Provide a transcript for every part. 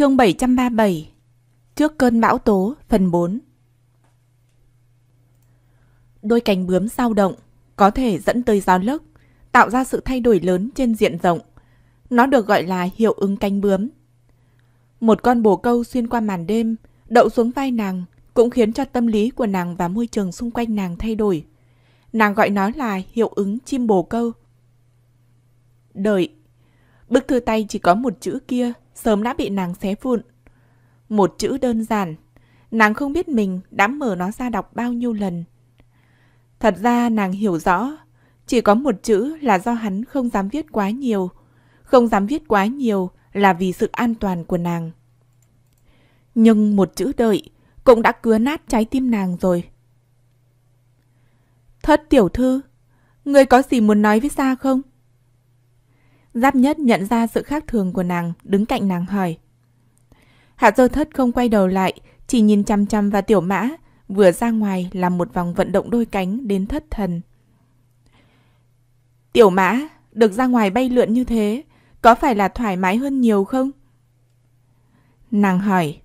Chương 737 Trước cơn bão tố phần 4 Đôi cánh bướm sao động có thể dẫn tới gió lốc, tạo ra sự thay đổi lớn trên diện rộng. Nó được gọi là hiệu ứng cánh bướm. Một con bồ câu xuyên qua màn đêm, đậu xuống vai nàng cũng khiến cho tâm lý của nàng và môi trường xung quanh nàng thay đổi. Nàng gọi nó là hiệu ứng chim bồ câu. Đợi. Bức thư tay chỉ có một chữ kia sớm đã bị nàng xé vụn. Một chữ đơn giản, nàng không biết mình đã mở nó ra đọc bao nhiêu lần. Thật ra nàng hiểu rõ, chỉ có một chữ là do hắn không dám viết quá nhiều. Không dám viết quá nhiều là vì sự an toàn của nàng. Nhưng một chữ đợi cũng đã cứa nát trái tim nàng rồi. Thất tiểu thư, người có gì muốn nói với xa không? Giáp nhất nhận ra sự khác thường của nàng, đứng cạnh nàng hỏi. Hạ dơ thất không quay đầu lại, chỉ nhìn chăm chăm vào tiểu mã, vừa ra ngoài làm một vòng vận động đôi cánh đến thất thần. Tiểu mã, được ra ngoài bay lượn như thế, có phải là thoải mái hơn nhiều không? Nàng hỏi.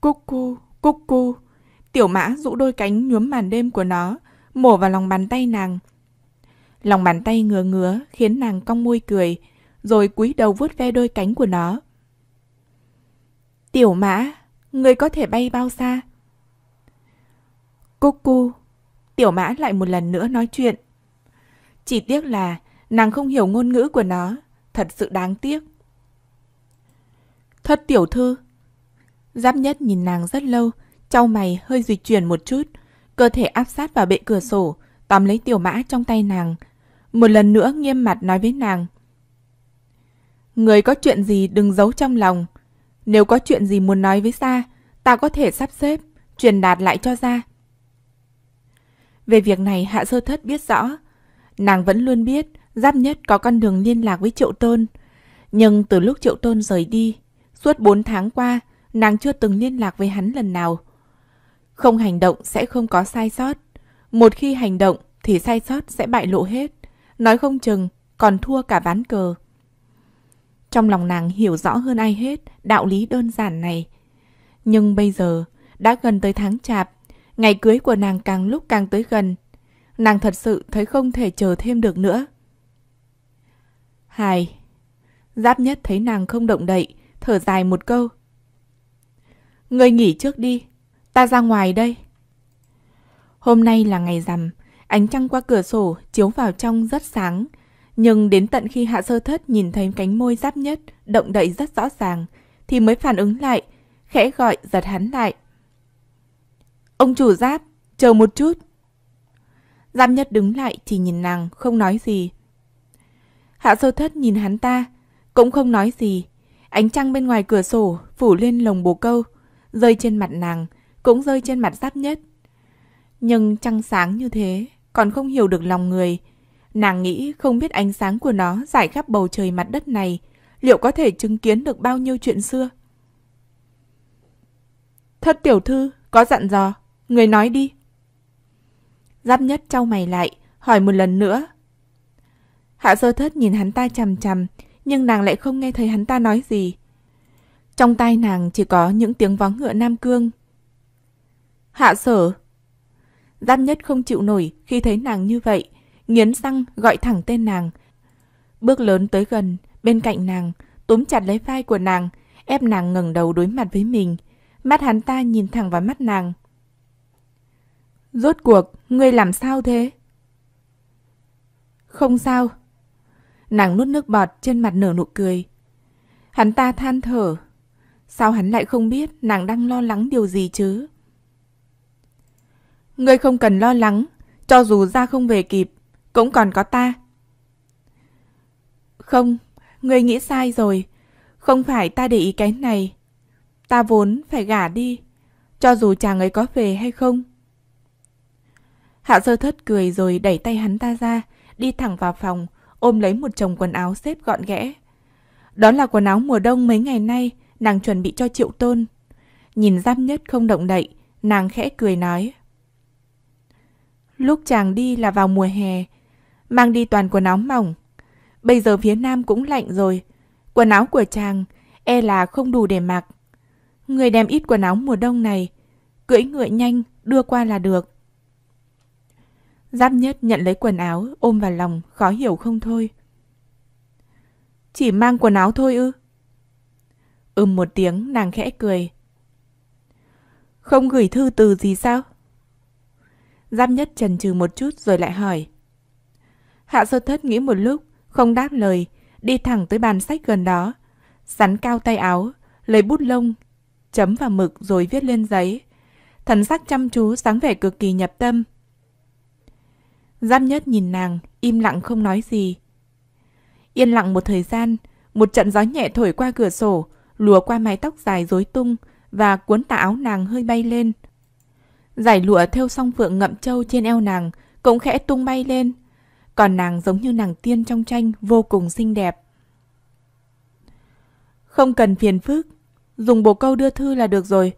Cúc cu, cúc cu. Tiểu mã rũ đôi cánh nhuốm màn đêm của nó, mổ vào lòng bàn tay nàng, Lòng bàn tay ngứa ngứa khiến nàng cong môi cười, rồi cúi đầu vuốt ve đôi cánh của nó. Tiểu mã, người có thể bay bao xa? Cúc cu, tiểu mã lại một lần nữa nói chuyện. Chỉ tiếc là nàng không hiểu ngôn ngữ của nó, thật sự đáng tiếc. Thất tiểu thư. Giáp nhất nhìn nàng rất lâu, trao mày hơi dịch chuyển một chút, cơ thể áp sát vào bệ cửa sổ, tóm lấy tiểu mã trong tay nàng, một lần nữa nghiêm mặt nói với nàng. Người có chuyện gì đừng giấu trong lòng. Nếu có chuyện gì muốn nói với Sa, ta có thể sắp xếp, truyền đạt lại cho ra. Về việc này Hạ Sơ Thất biết rõ. Nàng vẫn luôn biết Giáp Nhất có con đường liên lạc với Triệu Tôn. Nhưng từ lúc Triệu Tôn rời đi, suốt 4 tháng qua, nàng chưa từng liên lạc với hắn lần nào. Không hành động sẽ không có sai sót. Một khi hành động thì sai sót sẽ bại lộ hết, nói không chừng còn thua cả ván cờ. Trong lòng nàng hiểu rõ hơn ai hết đạo lý đơn giản này. Nhưng bây giờ, đã gần tới tháng chạp, ngày cưới của nàng càng lúc càng tới gần. Nàng thật sự thấy không thể chờ thêm được nữa. Hài. Giáp nhất thấy nàng không động đậy, thở dài một câu. Người nghỉ trước đi, ta ra ngoài đây. Hôm nay là ngày rằm, ánh trăng qua cửa sổ chiếu vào trong rất sáng. Nhưng đến tận khi hạ sơ thất nhìn thấy cánh môi giáp nhất động đậy rất rõ ràng, thì mới phản ứng lại, khẽ gọi giật hắn lại. Ông chủ giáp, chờ một chút. Giáp nhất đứng lại chỉ nhìn nàng, không nói gì. Hạ sơ thất nhìn hắn ta, cũng không nói gì. Ánh trăng bên ngoài cửa sổ phủ lên lồng bồ câu, rơi trên mặt nàng, cũng rơi trên mặt giáp nhất nhưng trăng sáng như thế còn không hiểu được lòng người. Nàng nghĩ không biết ánh sáng của nó giải khắp bầu trời mặt đất này, liệu có thể chứng kiến được bao nhiêu chuyện xưa. Thất tiểu thư, có dặn dò, người nói đi. Giáp nhất trao mày lại, hỏi một lần nữa. Hạ sơ thất nhìn hắn ta chằm chằm, nhưng nàng lại không nghe thấy hắn ta nói gì. Trong tai nàng chỉ có những tiếng vóng ngựa Nam Cương. Hạ sở, Giáp nhất không chịu nổi khi thấy nàng như vậy, nghiến răng gọi thẳng tên nàng. Bước lớn tới gần, bên cạnh nàng, túm chặt lấy vai của nàng, ép nàng ngẩng đầu đối mặt với mình. Mắt hắn ta nhìn thẳng vào mắt nàng. Rốt cuộc, ngươi làm sao thế? Không sao. Nàng nuốt nước bọt trên mặt nở nụ cười. Hắn ta than thở. Sao hắn lại không biết nàng đang lo lắng điều gì chứ? Ngươi không cần lo lắng, cho dù ra không về kịp, cũng còn có ta. Không, ngươi nghĩ sai rồi. Không phải ta để ý cái này. Ta vốn phải gả đi, cho dù chàng ấy có về hay không. Hạ sơ thất cười rồi đẩy tay hắn ta ra, đi thẳng vào phòng, ôm lấy một chồng quần áo xếp gọn ghẽ. Đó là quần áo mùa đông mấy ngày nay nàng chuẩn bị cho triệu tôn. Nhìn giáp nhất không động đậy, nàng khẽ cười nói. Lúc chàng đi là vào mùa hè, mang đi toàn quần áo mỏng. Bây giờ phía Nam cũng lạnh rồi, quần áo của chàng e là không đủ để mặc. Người đem ít quần áo mùa đông này, cưỡi ngựa nhanh, đưa qua là được. Giáp nhất nhận lấy quần áo, ôm vào lòng, khó hiểu không thôi. Chỉ mang quần áo thôi ư? Ừm một tiếng, nàng khẽ cười. Không gửi thư từ gì sao? Giáp nhất chần chừ một chút rồi lại hỏi. Hạ sơ thất nghĩ một lúc, không đáp lời, đi thẳng tới bàn sách gần đó. Sắn cao tay áo, lấy bút lông, chấm vào mực rồi viết lên giấy. Thần sắc chăm chú sáng vẻ cực kỳ nhập tâm. Giáp nhất nhìn nàng, im lặng không nói gì. Yên lặng một thời gian, một trận gió nhẹ thổi qua cửa sổ, lùa qua mái tóc dài rối tung và cuốn tà áo nàng hơi bay lên, Giải lụa theo song phượng ngậm trâu trên eo nàng cũng khẽ tung bay lên. Còn nàng giống như nàng tiên trong tranh vô cùng xinh đẹp. Không cần phiền phức, dùng bồ câu đưa thư là được rồi.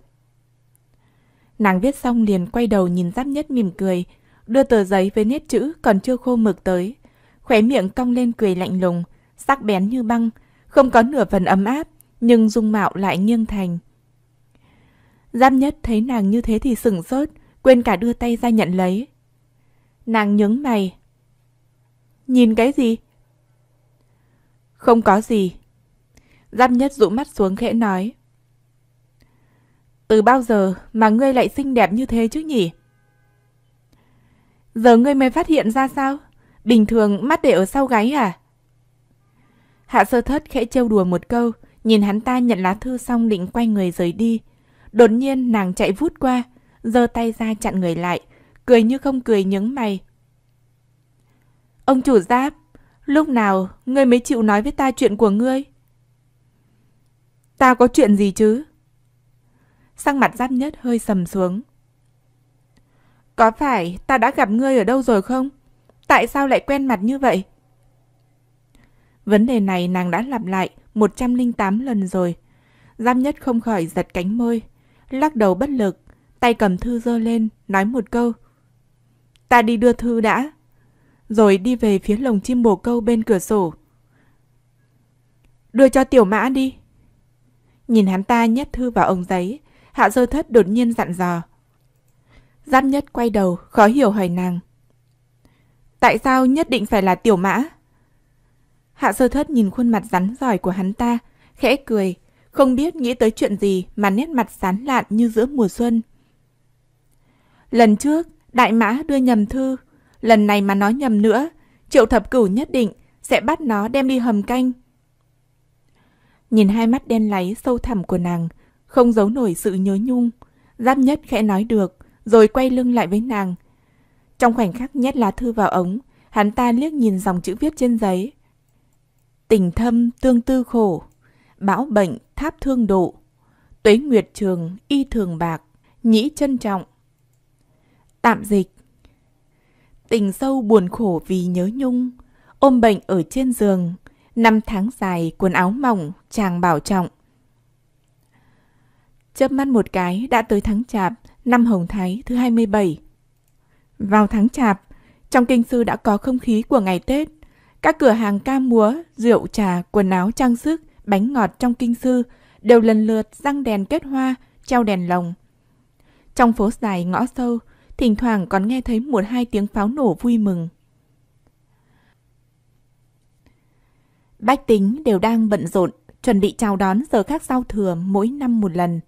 Nàng viết xong liền quay đầu nhìn giáp nhất mỉm cười, đưa tờ giấy với nét chữ còn chưa khô mực tới. Khóe miệng cong lên cười lạnh lùng, sắc bén như băng, không có nửa phần ấm áp, nhưng dung mạo lại nghiêng thành. Giáp nhất thấy nàng như thế thì sửng sốt, quên cả đưa tay ra nhận lấy. Nàng nhướng mày. Nhìn cái gì? Không có gì. Giáp nhất dụ mắt xuống khẽ nói. Từ bao giờ mà ngươi lại xinh đẹp như thế chứ nhỉ? Giờ ngươi mới phát hiện ra sao? Bình thường mắt để ở sau gáy à? Hạ sơ thất khẽ trêu đùa một câu, nhìn hắn ta nhận lá thư xong định quay người rời đi, Đột nhiên nàng chạy vút qua, giơ tay ra chặn người lại, cười như không cười nhướng mày. Ông chủ giáp, lúc nào ngươi mới chịu nói với ta chuyện của ngươi? Ta có chuyện gì chứ? Sang mặt giáp nhất hơi sầm xuống. Có phải ta đã gặp ngươi ở đâu rồi không? Tại sao lại quen mặt như vậy? Vấn đề này nàng đã lặp lại 108 lần rồi. Giáp nhất không khỏi giật cánh môi lắc đầu bất lực, tay cầm thư giơ lên, nói một câu. Ta đi đưa thư đã. Rồi đi về phía lồng chim bồ câu bên cửa sổ. Đưa cho tiểu mã đi. Nhìn hắn ta nhét thư vào ống giấy, hạ sơ thất đột nhiên dặn dò. Giáp nhất quay đầu, khó hiểu hỏi nàng. Tại sao nhất định phải là tiểu mã? Hạ sơ thất nhìn khuôn mặt rắn giỏi của hắn ta, khẽ cười, không biết nghĩ tới chuyện gì mà nét mặt sán lạn như giữa mùa xuân. Lần trước, Đại Mã đưa nhầm thư, lần này mà nói nhầm nữa, Triệu Thập Cửu nhất định sẽ bắt nó đem đi hầm canh. Nhìn hai mắt đen láy sâu thẳm của nàng, không giấu nổi sự nhớ nhung, Giáp Nhất khẽ nói được, rồi quay lưng lại với nàng. Trong khoảnh khắc nhét lá thư vào ống, hắn ta liếc nhìn dòng chữ viết trên giấy. Tình thâm tương tư khổ, bão bệnh tháp thương độ, tuế nguyệt trường y thường bạc, nhĩ trân trọng. Tạm dịch Tình sâu buồn khổ vì nhớ nhung, ôm bệnh ở trên giường, năm tháng dài quần áo mỏng, chàng bảo trọng. Chớp mắt một cái đã tới tháng chạp, năm Hồng Thái thứ 27. Vào tháng chạp, trong kinh sư đã có không khí của ngày Tết. Các cửa hàng ca múa, rượu trà, quần áo trang sức bánh ngọt trong kinh sư đều lần lượt răng đèn kết hoa, treo đèn lồng. Trong phố dài ngõ sâu, thỉnh thoảng còn nghe thấy một hai tiếng pháo nổ vui mừng. Bách tính đều đang bận rộn, chuẩn bị chào đón giờ khác giao thừa mỗi năm một lần.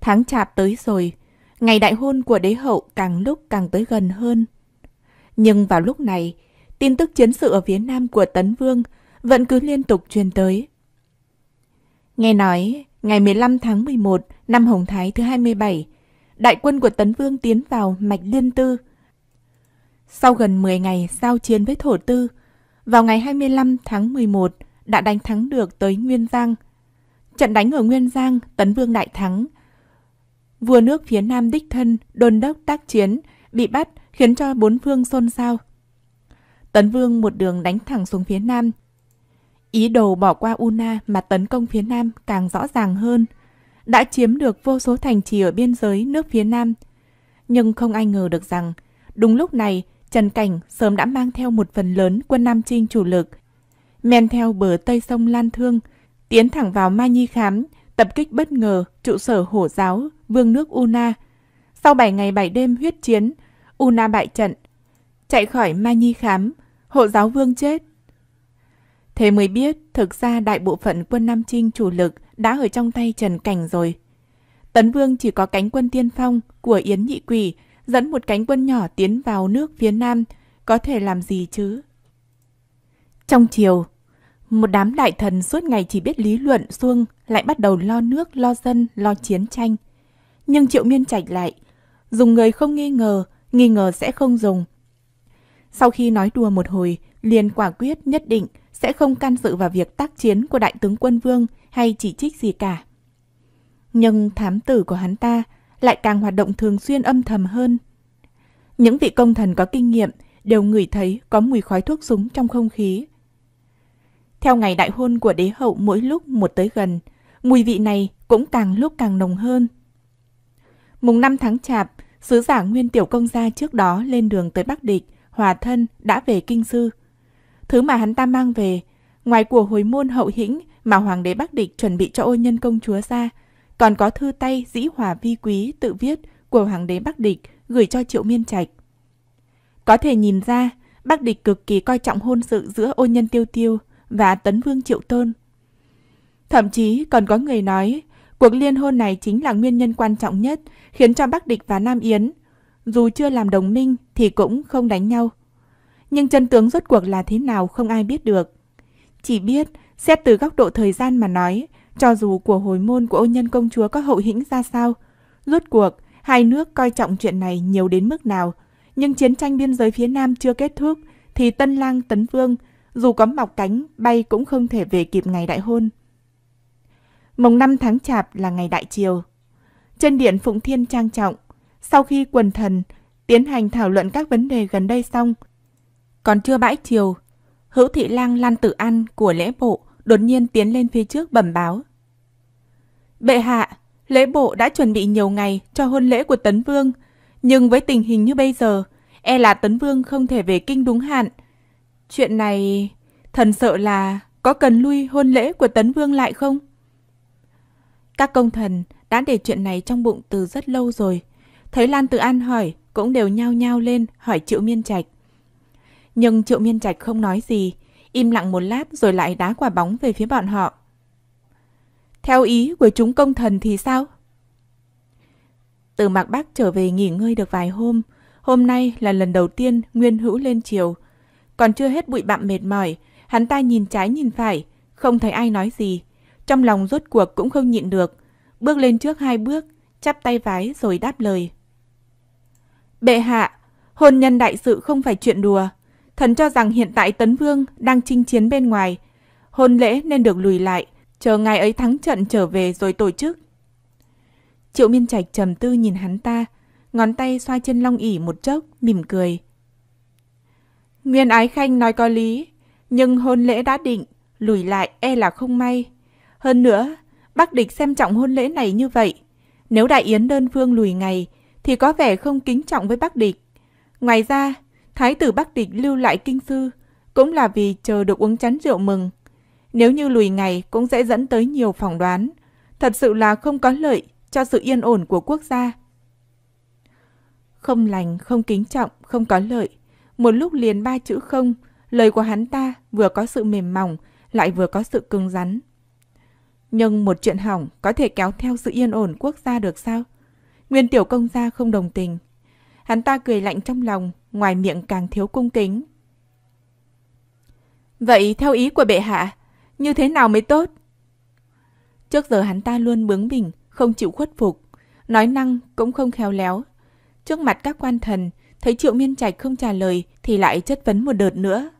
Tháng chạp tới rồi, ngày đại hôn của đế hậu càng lúc càng tới gần hơn. Nhưng vào lúc này, tin tức chiến sự ở phía nam của Tấn Vương vẫn cứ liên tục truyền tới. Nghe nói, ngày 15 tháng 11 năm Hồng Thái thứ 27, đại quân của Tấn Vương tiến vào Mạch Liên Tư. Sau gần 10 ngày giao chiến với Thổ Tư, vào ngày 25 tháng 11 đã đánh thắng được tới Nguyên Giang. Trận đánh ở Nguyên Giang, Tấn Vương đại thắng. Vua nước phía Nam đích thân, đôn đốc tác chiến, bị bắt khiến cho bốn phương xôn xao. Tấn Vương một đường đánh thẳng xuống phía Nam, Ý đồ bỏ qua Una mà tấn công phía Nam càng rõ ràng hơn. Đã chiếm được vô số thành trì ở biên giới nước phía Nam. Nhưng không ai ngờ được rằng, đúng lúc này, Trần Cảnh sớm đã mang theo một phần lớn quân Nam Trinh chủ lực. Men theo bờ Tây sông Lan Thương, tiến thẳng vào Mai Nhi Khám, tập kích bất ngờ trụ sở hổ giáo, vương nước Una. Sau 7 ngày 7 đêm huyết chiến, Una bại trận. Chạy khỏi Mai Nhi Khám, Hổ giáo vương chết, Thế mới biết, thực ra đại bộ phận quân Nam Trinh chủ lực đã ở trong tay Trần Cảnh rồi. Tấn Vương chỉ có cánh quân tiên phong của Yến Nhị Quỷ dẫn một cánh quân nhỏ tiến vào nước phía Nam, có thể làm gì chứ? Trong chiều, một đám đại thần suốt ngày chỉ biết lý luận xuông lại bắt đầu lo nước, lo dân, lo chiến tranh. Nhưng Triệu Miên chạy lại, dùng người không nghi ngờ, nghi ngờ sẽ không dùng. Sau khi nói đùa một hồi, liền quả quyết nhất định sẽ không can dự vào việc tác chiến của đại tướng quân Vương hay chỉ trích gì cả. Nhưng thám tử của hắn ta lại càng hoạt động thường xuyên âm thầm hơn. Những vị công thần có kinh nghiệm đều ngửi thấy có mùi khói thuốc súng trong không khí. Theo ngày đại hôn của đế hậu mỗi lúc một tới gần, mùi vị này cũng càng lúc càng nồng hơn. Mùng 5 tháng Chạp, sứ giả Nguyên Tiểu Công Gia trước đó lên đường tới Bắc Địch, hòa thân đã về Kinh Sư. Thứ mà hắn ta mang về, ngoài của hồi môn hậu hĩnh mà hoàng đế Bắc Địch chuẩn bị cho ô nhân công chúa ra, còn có thư tay dĩ hòa vi quý tự viết của hoàng đế Bắc Địch gửi cho Triệu Miên Trạch. Có thể nhìn ra, Bắc Địch cực kỳ coi trọng hôn sự giữa ô nhân Tiêu Tiêu và Tấn Vương Triệu Tôn. Thậm chí còn có người nói, cuộc liên hôn này chính là nguyên nhân quan trọng nhất khiến cho Bắc Địch và Nam Yến, dù chưa làm đồng minh thì cũng không đánh nhau, nhưng chân tướng rốt cuộc là thế nào không ai biết được. Chỉ biết, xét từ góc độ thời gian mà nói, cho dù của hồi môn của ô nhân công chúa có hậu hĩnh ra sao, rốt cuộc, hai nước coi trọng chuyện này nhiều đến mức nào. Nhưng chiến tranh biên giới phía Nam chưa kết thúc, thì Tân Lang Tấn Vương, dù có mọc cánh, bay cũng không thể về kịp ngày đại hôn. mùng 5 tháng Chạp là ngày đại triều. Trên điện Phụng Thiên trang trọng, sau khi quần thần tiến hành thảo luận các vấn đề gần đây xong, còn chưa bãi chiều, hữu thị lang Lan Tử ăn của lễ bộ đột nhiên tiến lên phía trước bẩm báo. Bệ hạ, lễ bộ đã chuẩn bị nhiều ngày cho hôn lễ của Tấn Vương, nhưng với tình hình như bây giờ, e là Tấn Vương không thể về kinh đúng hạn. Chuyện này, thần sợ là có cần lui hôn lễ của Tấn Vương lại không? Các công thần đã để chuyện này trong bụng từ rất lâu rồi. Thấy Lan Tử An hỏi, cũng đều nhao nhao lên hỏi Triệu Miên Trạch. Nhưng Triệu Miên Trạch không nói gì, im lặng một lát rồi lại đá quả bóng về phía bọn họ. Theo ý của chúng công thần thì sao? Từ Mạc Bắc trở về nghỉ ngơi được vài hôm, hôm nay là lần đầu tiên Nguyên Hữu lên triều Còn chưa hết bụi bặm mệt mỏi, hắn ta nhìn trái nhìn phải, không thấy ai nói gì. Trong lòng rốt cuộc cũng không nhịn được, bước lên trước hai bước, chắp tay vái rồi đáp lời. Bệ hạ, hôn nhân đại sự không phải chuyện đùa. Thần cho rằng hiện tại Tấn Vương đang chinh chiến bên ngoài. Hôn lễ nên được lùi lại, chờ ngài ấy thắng trận trở về rồi tổ chức. Triệu Miên Trạch trầm tư nhìn hắn ta, ngón tay xoa trên long ỉ một chốc, mỉm cười. Nguyên Ái Khanh nói có lý, nhưng hôn lễ đã định, lùi lại e là không may. Hơn nữa, bắc địch xem trọng hôn lễ này như vậy. Nếu đại yến đơn phương lùi ngày, thì có vẻ không kính trọng với bắc địch. Ngoài ra, Thái tử Bắc Địch lưu lại kinh sư cũng là vì chờ được uống chén rượu mừng. Nếu như lùi ngày cũng sẽ dẫn tới nhiều phỏng đoán. Thật sự là không có lợi cho sự yên ổn của quốc gia. Không lành, không kính trọng, không có lợi. Một lúc liền ba chữ không, lời của hắn ta vừa có sự mềm mỏng, lại vừa có sự cứng rắn. Nhưng một chuyện hỏng có thể kéo theo sự yên ổn quốc gia được sao? Nguyên tiểu công gia không đồng tình. Hắn ta cười lạnh trong lòng, ngoài miệng càng thiếu cung kính. Vậy theo ý của bệ hạ, như thế nào mới tốt? Trước giờ hắn ta luôn bướng bỉnh, không chịu khuất phục, nói năng cũng không khéo léo. Trước mặt các quan thần, thấy Triệu Miên Trạch không trả lời thì lại chất vấn một đợt nữa.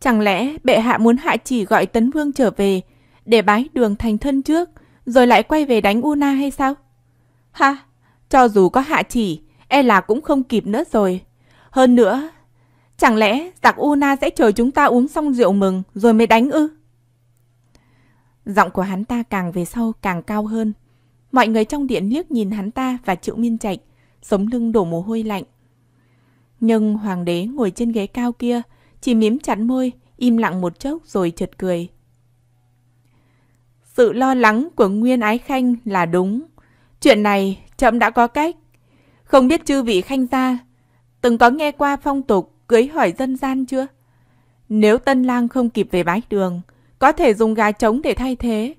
Chẳng lẽ bệ hạ muốn hạ chỉ gọi Tấn Vương trở về để bái đường thành thân trước rồi lại quay về đánh Una hay sao? Ha, cho dù có hạ chỉ e là cũng không kịp nữa rồi. Hơn nữa, chẳng lẽ giặc Una sẽ chờ chúng ta uống xong rượu mừng rồi mới đánh ư? Giọng của hắn ta càng về sau càng cao hơn. Mọi người trong điện liếc nhìn hắn ta và triệu miên trạch, sống lưng đổ mồ hôi lạnh. Nhưng hoàng đế ngồi trên ghế cao kia, chỉ miếm chặt môi, im lặng một chốc rồi chợt cười. Sự lo lắng của Nguyên Ái Khanh là đúng. Chuyện này chậm đã có cách. Không biết chư vị khanh gia từng có nghe qua phong tục cưới hỏi dân gian chưa? Nếu tân lang không kịp về bái đường, có thể dùng gà trống để thay thế.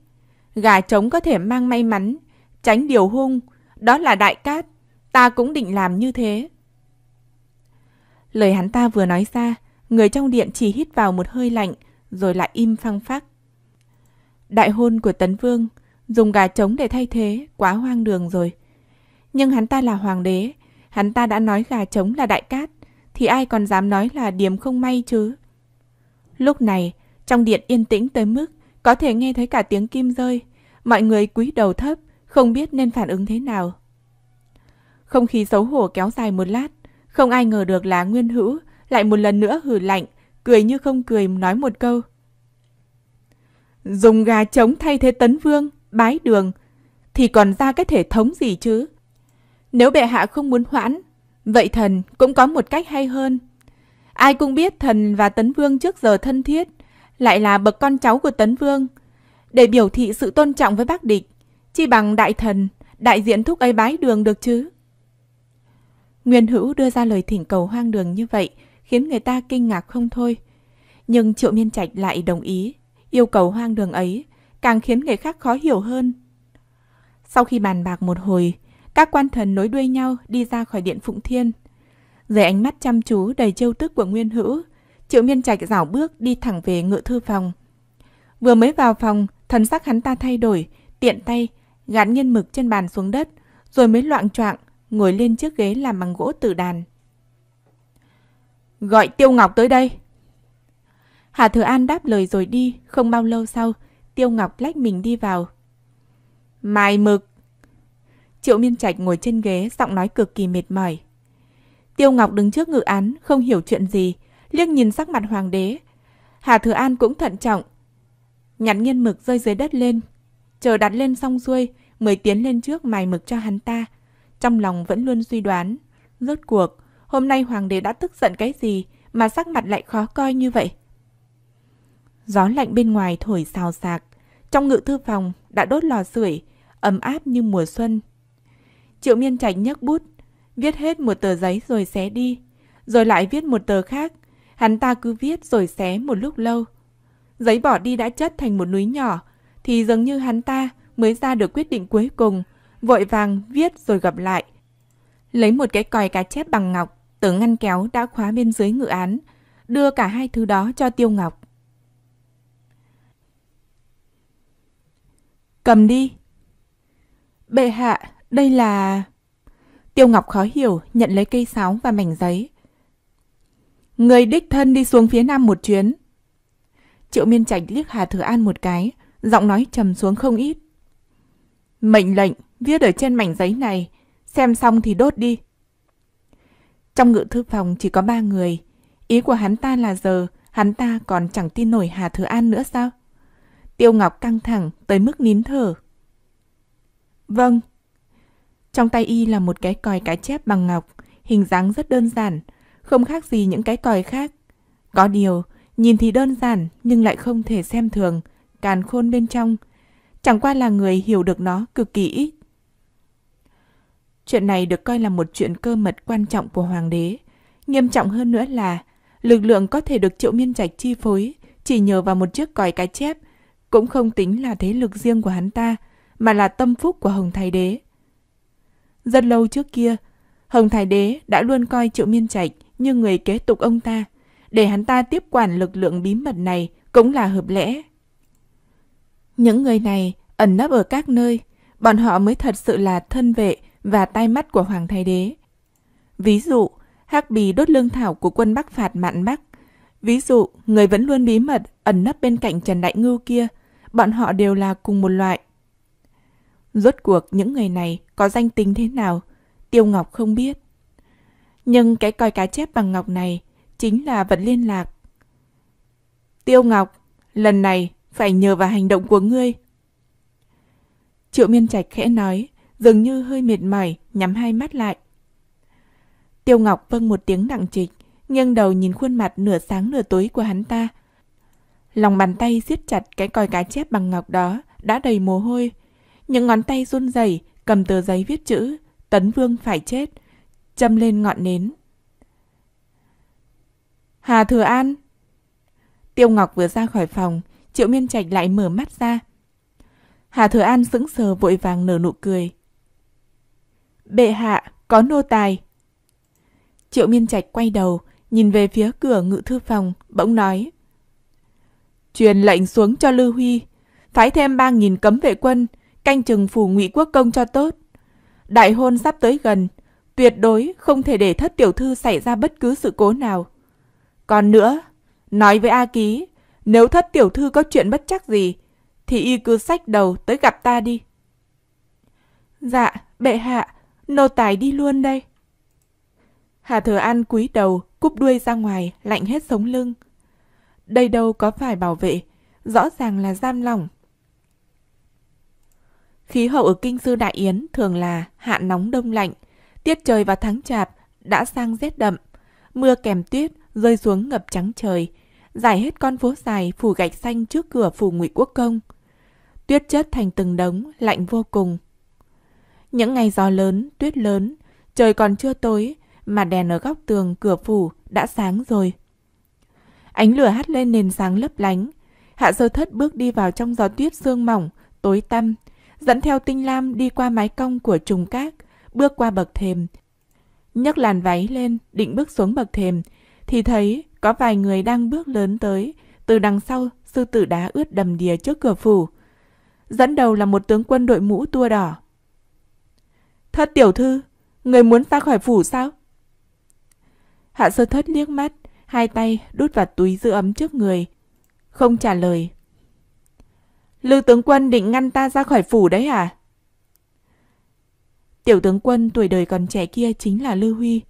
Gà trống có thể mang may mắn, tránh điều hung, đó là đại cát, ta cũng định làm như thế. Lời hắn ta vừa nói ra, người trong điện chỉ hít vào một hơi lạnh, rồi lại im phăng phắc. Đại hôn của Tấn Vương, dùng gà trống để thay thế, quá hoang đường rồi. Nhưng hắn ta là hoàng đế, hắn ta đã nói gà trống là đại cát, thì ai còn dám nói là điểm không may chứ? Lúc này, trong điện yên tĩnh tới mức có thể nghe thấy cả tiếng kim rơi, mọi người cúi đầu thấp, không biết nên phản ứng thế nào. Không khí xấu hổ kéo dài một lát, không ai ngờ được là Nguyên Hữu lại một lần nữa hử lạnh, cười như không cười nói một câu. Dùng gà trống thay thế tấn vương, bái đường, thì còn ra cái thể thống gì chứ? Nếu bệ hạ không muốn hoãn, vậy thần cũng có một cách hay hơn. Ai cũng biết thần và Tấn Vương trước giờ thân thiết, lại là bậc con cháu của Tấn Vương. Để biểu thị sự tôn trọng với bác địch, chi bằng đại thần, đại diện thúc ấy bái đường được chứ. Nguyên Hữu đưa ra lời thỉnh cầu hoang đường như vậy, khiến người ta kinh ngạc không thôi. Nhưng Triệu Miên Trạch lại đồng ý, yêu cầu hoang đường ấy, càng khiến người khác khó hiểu hơn. Sau khi bàn bạc một hồi, các quan thần nối đuôi nhau đi ra khỏi điện Phụng Thiên. Dưới ánh mắt chăm chú đầy trêu tức của Nguyên Hữu, Triệu Miên Trạch dảo bước đi thẳng về ngự thư phòng. Vừa mới vào phòng, thần sắc hắn ta thay đổi, tiện tay, gạt nghiên mực trên bàn xuống đất, rồi mới loạn choạng ngồi lên chiếc ghế làm bằng gỗ tử đàn. Gọi Tiêu Ngọc tới đây. Hà Thừa An đáp lời rồi đi, không bao lâu sau, Tiêu Ngọc lách mình đi vào. Mài mực, Triệu Miên Trạch ngồi trên ghế, giọng nói cực kỳ mệt mỏi. Tiêu Ngọc đứng trước ngự án, không hiểu chuyện gì, liếc nhìn sắc mặt hoàng đế. Hà Thừa An cũng thận trọng. Nhặt nghiên mực rơi dưới đất lên, chờ đặt lên xong xuôi, mới tiến lên trước mài mực cho hắn ta. Trong lòng vẫn luôn suy đoán, rốt cuộc, hôm nay hoàng đế đã tức giận cái gì mà sắc mặt lại khó coi như vậy. Gió lạnh bên ngoài thổi xào xạc, trong ngự thư phòng đã đốt lò sưởi ấm áp như mùa xuân Triệu Miên Trạch nhấc bút, viết hết một tờ giấy rồi xé đi, rồi lại viết một tờ khác. Hắn ta cứ viết rồi xé một lúc lâu. Giấy bỏ đi đã chất thành một núi nhỏ, thì dường như hắn ta mới ra được quyết định cuối cùng, vội vàng viết rồi gặp lại. Lấy một cái còi cá chép bằng ngọc, từ ngăn kéo đã khóa bên dưới ngự án, đưa cả hai thứ đó cho Tiêu Ngọc. Cầm đi. Bệ hạ, đây là... Tiêu Ngọc khó hiểu, nhận lấy cây sáo và mảnh giấy. Người đích thân đi xuống phía nam một chuyến. Triệu Miên Trạch liếc Hà Thừa An một cái, giọng nói trầm xuống không ít. Mệnh lệnh viết ở trên mảnh giấy này, xem xong thì đốt đi. Trong ngự thư phòng chỉ có ba người. Ý của hắn ta là giờ, hắn ta còn chẳng tin nổi Hà Thừa An nữa sao? Tiêu Ngọc căng thẳng tới mức nín thở. Vâng. Trong tay y là một cái còi cá chép bằng ngọc, hình dáng rất đơn giản, không khác gì những cái còi khác. Có điều, nhìn thì đơn giản nhưng lại không thể xem thường, càn khôn bên trong. Chẳng qua là người hiểu được nó cực kỳ ít. Chuyện này được coi là một chuyện cơ mật quan trọng của hoàng đế. Nghiêm trọng hơn nữa là lực lượng có thể được triệu miên trạch chi phối chỉ nhờ vào một chiếc còi cá chép cũng không tính là thế lực riêng của hắn ta mà là tâm phúc của hồng thái đế rất lâu trước kia, Hồng Thái Đế đã luôn coi Triệu Miên Trạch như người kế tục ông ta. Để hắn ta tiếp quản lực lượng bí mật này cũng là hợp lẽ. Những người này ẩn nấp ở các nơi, bọn họ mới thật sự là thân vệ và tai mắt của Hoàng Thái Đế. Ví dụ, hắc bì đốt lương thảo của quân Bắc phạt mạn Bắc. Ví dụ, người vẫn luôn bí mật ẩn nấp bên cạnh Trần Đại Ngưu kia, bọn họ đều là cùng một loại. Rốt cuộc những người này có danh tính thế nào, Tiêu Ngọc không biết. Nhưng cái còi cá chép bằng ngọc này chính là vật liên lạc. Tiêu Ngọc, lần này phải nhờ vào hành động của ngươi. Triệu Miên Trạch khẽ nói, dường như hơi mệt mỏi, nhắm hai mắt lại. Tiêu Ngọc vâng một tiếng nặng trịch, nghiêng đầu nhìn khuôn mặt nửa sáng nửa tối của hắn ta. Lòng bàn tay siết chặt cái còi cá chép bằng ngọc đó đã đầy mồ hôi. Những ngón tay run rẩy cầm tờ giấy viết chữ Tấn Vương phải chết, châm lên ngọn nến. Hà Thừa An Tiêu Ngọc vừa ra khỏi phòng, Triệu Miên Trạch lại mở mắt ra. Hà Thừa An sững sờ vội vàng nở nụ cười. Bệ hạ, có nô tài. Triệu Miên Trạch quay đầu, nhìn về phía cửa ngự thư phòng, bỗng nói. Truyền lệnh xuống cho Lư Huy, phái thêm ba nghìn cấm vệ quân, canh chừng phủ ngụy quốc công cho tốt. Đại hôn sắp tới gần, tuyệt đối không thể để thất tiểu thư xảy ra bất cứ sự cố nào. Còn nữa, nói với A Ký, nếu thất tiểu thư có chuyện bất chắc gì, thì y cứ sách đầu tới gặp ta đi. Dạ, bệ hạ, nô tài đi luôn đây. Hà Thừa An cúi đầu, cúp đuôi ra ngoài, lạnh hết sống lưng. Đây đâu có phải bảo vệ, rõ ràng là giam lỏng. Khí hậu ở Kinh Sư Đại Yến thường là hạ nóng đông lạnh, tiết trời vào tháng chạp đã sang rét đậm, mưa kèm tuyết rơi xuống ngập trắng trời, giải hết con phố dài phủ gạch xanh trước cửa phủ Ngụy Quốc Công. Tuyết chất thành từng đống, lạnh vô cùng. Những ngày gió lớn, tuyết lớn, trời còn chưa tối mà đèn ở góc tường cửa phủ đã sáng rồi. Ánh lửa hắt lên nền sáng lấp lánh. Hạ sơ thất bước đi vào trong gió tuyết sương mỏng, tối tăm, dẫn theo tinh lam đi qua mái cong của trùng cát, bước qua bậc thềm. nhấc làn váy lên, định bước xuống bậc thềm, thì thấy có vài người đang bước lớn tới, từ đằng sau sư tử đá ướt đầm đìa trước cửa phủ. Dẫn đầu là một tướng quân đội mũ tua đỏ. Thất tiểu thư, người muốn ra khỏi phủ sao? Hạ sơ thất liếc mắt, hai tay đút vào túi giữ ấm trước người. Không trả lời, lưu tướng quân định ngăn ta ra khỏi phủ đấy à? Tiểu tướng quân tuổi đời còn trẻ kia chính là lưu Huy,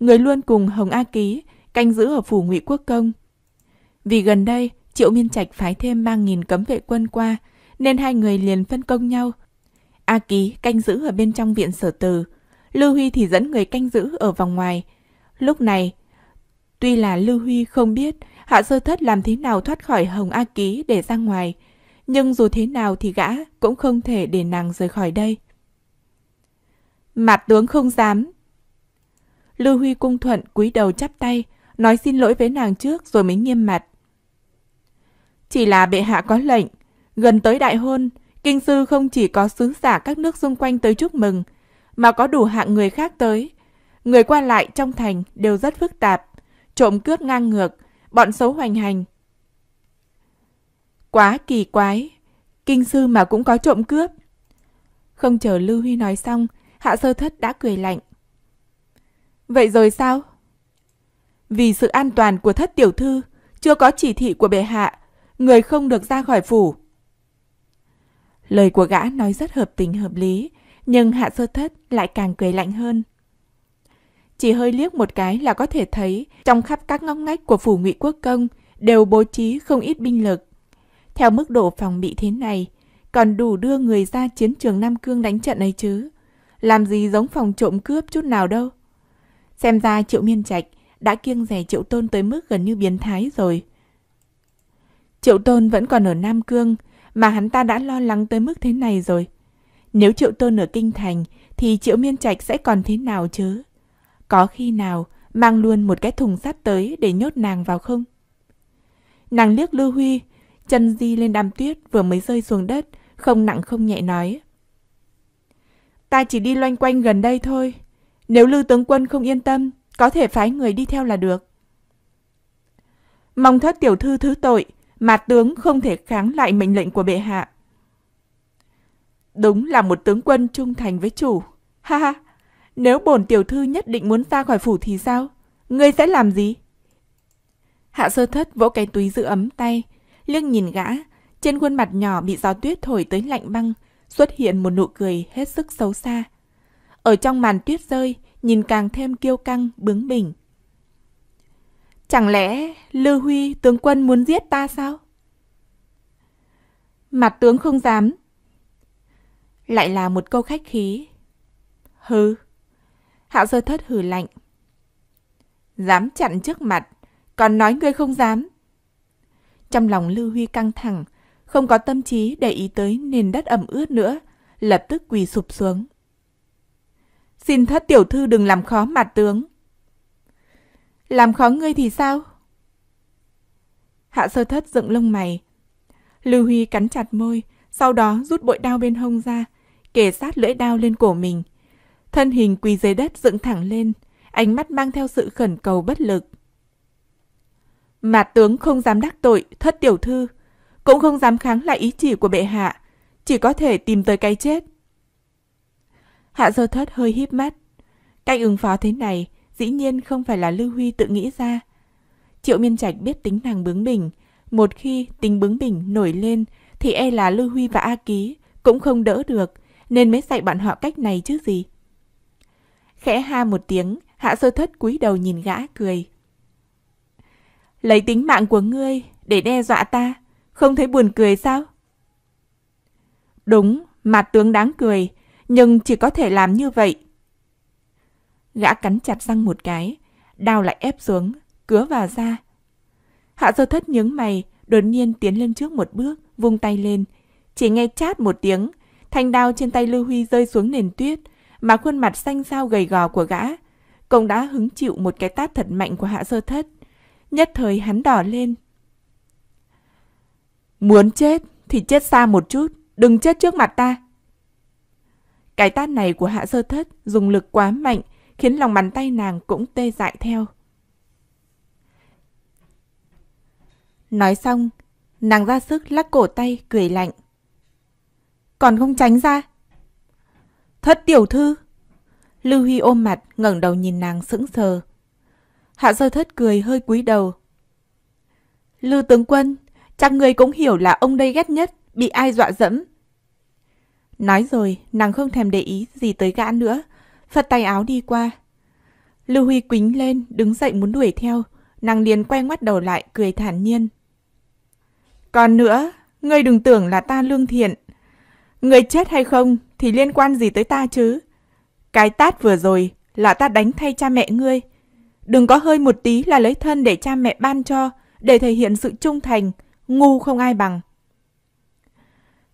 người luôn cùng Hồng A Ký canh giữ ở phủ Ngụy Quốc Công. Vì gần đây, Triệu Miên Trạch phái thêm 3.000 cấm vệ quân qua, nên hai người liền phân công nhau. A Ký canh giữ ở bên trong viện sở từ, Lưu Huy thì dẫn người canh giữ ở vòng ngoài. Lúc này, tuy là Lưu Huy không biết Hạ Sơ Thất làm thế nào thoát khỏi Hồng A Ký để ra ngoài, nhưng dù thế nào thì gã cũng không thể để nàng rời khỏi đây. Mặt tướng không dám. Lưu Huy cung thuận cúi đầu chắp tay, nói xin lỗi với nàng trước rồi mới nghiêm mặt. Chỉ là bệ hạ có lệnh, gần tới đại hôn, kinh sư không chỉ có sứ giả các nước xung quanh tới chúc mừng, mà có đủ hạng người khác tới. Người qua lại trong thành đều rất phức tạp, trộm cướp ngang ngược, bọn xấu hoành hành, Quá kỳ quái, kinh sư mà cũng có trộm cướp. Không chờ Lưu Huy nói xong, Hạ Sơ Thất đã cười lạnh. Vậy rồi sao? Vì sự an toàn của thất tiểu thư, chưa có chỉ thị của bệ hạ, người không được ra khỏi phủ. Lời của gã nói rất hợp tình hợp lý, nhưng Hạ Sơ Thất lại càng cười lạnh hơn. Chỉ hơi liếc một cái là có thể thấy trong khắp các ngóc ngách của phủ ngụy quốc công đều bố trí không ít binh lực. Theo mức độ phòng bị thế này, còn đủ đưa người ra chiến trường Nam Cương đánh trận ấy chứ. Làm gì giống phòng trộm cướp chút nào đâu. Xem ra Triệu Miên Trạch đã kiêng rẻ Triệu Tôn tới mức gần như biến thái rồi. Triệu Tôn vẫn còn ở Nam Cương, mà hắn ta đã lo lắng tới mức thế này rồi. Nếu Triệu Tôn ở Kinh Thành, thì Triệu Miên Trạch sẽ còn thế nào chứ? Có khi nào mang luôn một cái thùng sắt tới để nhốt nàng vào không? Nàng liếc Lưu Huy chân di lên đám tuyết vừa mới rơi xuống đất, không nặng không nhẹ nói. Ta chỉ đi loanh quanh gần đây thôi. Nếu Lư tướng quân không yên tâm, có thể phái người đi theo là được. Mong thất tiểu thư thứ tội, mà tướng không thể kháng lại mệnh lệnh của bệ hạ. Đúng là một tướng quân trung thành với chủ. Ha ha, nếu bổn tiểu thư nhất định muốn ra khỏi phủ thì sao? Ngươi sẽ làm gì? Hạ sơ thất vỗ cái túi giữ ấm tay, liếc nhìn gã, trên khuôn mặt nhỏ bị gió tuyết thổi tới lạnh băng, xuất hiện một nụ cười hết sức xấu xa. Ở trong màn tuyết rơi, nhìn càng thêm kiêu căng, bướng bỉnh. Chẳng lẽ Lưu Huy tướng quân muốn giết ta sao? Mặt tướng không dám. Lại là một câu khách khí. Hừ. Hạ sơ thất hừ lạnh. Dám chặn trước mặt, còn nói ngươi không dám, trong lòng Lưu Huy căng thẳng, không có tâm trí để ý tới nền đất ẩm ướt nữa, lập tức quỳ sụp xuống. Xin thất tiểu thư đừng làm khó mặt tướng. Làm khó ngươi thì sao? Hạ sơ thất dựng lông mày. Lưu Huy cắn chặt môi, sau đó rút bội đao bên hông ra, kề sát lưỡi đao lên cổ mình. Thân hình quỳ dưới đất dựng thẳng lên, ánh mắt mang theo sự khẩn cầu bất lực mạt tướng không dám đắc tội thất tiểu thư, cũng không dám kháng lại ý chỉ của bệ hạ, chỉ có thể tìm tới cái chết. Hạ sơ thất hơi híp mắt. Cách ứng phó thế này dĩ nhiên không phải là Lưu Huy tự nghĩ ra. Triệu Miên Trạch biết tính nàng bướng bỉnh, một khi tính bướng bỉnh nổi lên thì e là Lưu Huy và A Ký cũng không đỡ được, nên mới dạy bọn họ cách này chứ gì. Khẽ ha một tiếng, Hạ Sơ Thất cúi đầu nhìn gã cười. Lấy tính mạng của ngươi để đe dọa ta, không thấy buồn cười sao? Đúng, mặt tướng đáng cười, nhưng chỉ có thể làm như vậy. Gã cắn chặt răng một cái, đao lại ép xuống, cứa vào da. Hạ sơ thất nhướng mày, đột nhiên tiến lên trước một bước, vung tay lên. Chỉ nghe chát một tiếng, thanh đao trên tay Lưu Huy rơi xuống nền tuyết, mà khuôn mặt xanh xao gầy gò của gã. cũng đã hứng chịu một cái tát thật mạnh của hạ sơ thất nhất thời hắn đỏ lên. Muốn chết thì chết xa một chút, đừng chết trước mặt ta. Cái tát này của hạ sơ thất dùng lực quá mạnh, khiến lòng bàn tay nàng cũng tê dại theo. Nói xong, nàng ra sức lắc cổ tay cười lạnh. Còn không tránh ra. Thất tiểu thư. Lưu Huy ôm mặt, ngẩng đầu nhìn nàng sững sờ. Hạ sơ thất cười hơi cúi đầu. lưu tướng quân, chắc người cũng hiểu là ông đây ghét nhất, bị ai dọa dẫm. Nói rồi, nàng không thèm để ý gì tới gã nữa, phật tay áo đi qua. Lưu Huy quính lên, đứng dậy muốn đuổi theo, nàng liền quay ngoắt đầu lại, cười thản nhiên. Còn nữa, ngươi đừng tưởng là ta lương thiện. Ngươi chết hay không thì liên quan gì tới ta chứ? Cái tát vừa rồi là ta đánh thay cha mẹ ngươi, Đừng có hơi một tí là lấy thân để cha mẹ ban cho, để thể hiện sự trung thành, ngu không ai bằng.